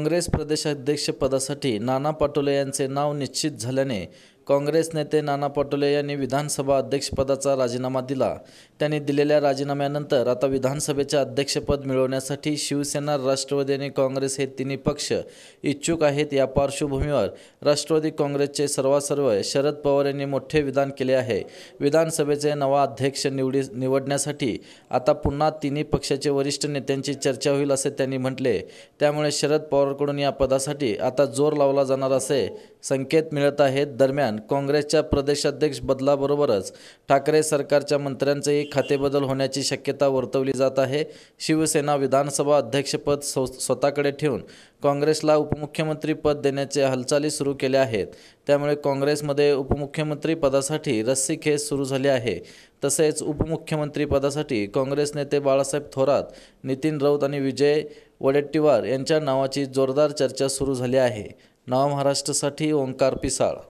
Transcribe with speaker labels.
Speaker 1: काँग्रेस प्रदेशाध्यक्षपदासाठी नाना पटोले यांचे नाव निश्चित झाल्याने काँग्रेस नेते नाना पटोले यांनी विधानसभा अध्यक्षपदाचा राजीनामा दिला त्यांनी दिलेल्या राजीनाम्यानंतर आता विधानसभेचे अध्यक्षपद मिळवण्यासाठी शिवसेना राष्ट्रवादी आणि काँग्रेस हे तिन्ही पक्ष इच्छुक आहेत या पार्श्वभूमीवर राष्ट्रवादी काँग्रेसचे सर्वासर्व शरद पवार यांनी मोठे विधान केले आहे विधानसभेचे नवा अध्यक्ष निवडी निवडण्यासाठी आता पुन्हा तिन्ही पक्षाचे वरिष्ठ नेत्यांची चर्चा होईल असे त्यांनी म्हटले त्यामुळे शरद पवारकडून या पदासाठी आता जोर लावला जाणार असे संकेत मिळत आहेत दरम्यान काँग्रेसच्या प्रदेशाध्यक्ष बदलाबरोबरच ठाकरे सरकारच्या मंत्र्यांचेही खातेबदल होण्याची शक्यता वर्तवली जात आहे शिवसेना विधानसभा अध्यक्षपद स्वतःकडे ठेवून काँग्रेसला उपमुख्यमंत्रीपद देण्याचे हालचाली सुरू केले आहेत त्यामुळे काँग्रेसमध्ये उपमुख्यमंत्रीपदासाठी रस्सी खेस सुरू झाली आहे तसेच उपमुख्यमंत्रीपदासाठी काँग्रेस नेते बाळासाहेब थोरात नितीन राऊत आणि विजय वडेट्टीवार यांच्या नावाची जोरदार चर्चा सुरू झाली आहे नाव महाराष्ट्रासाठी ओंकार पिसाळ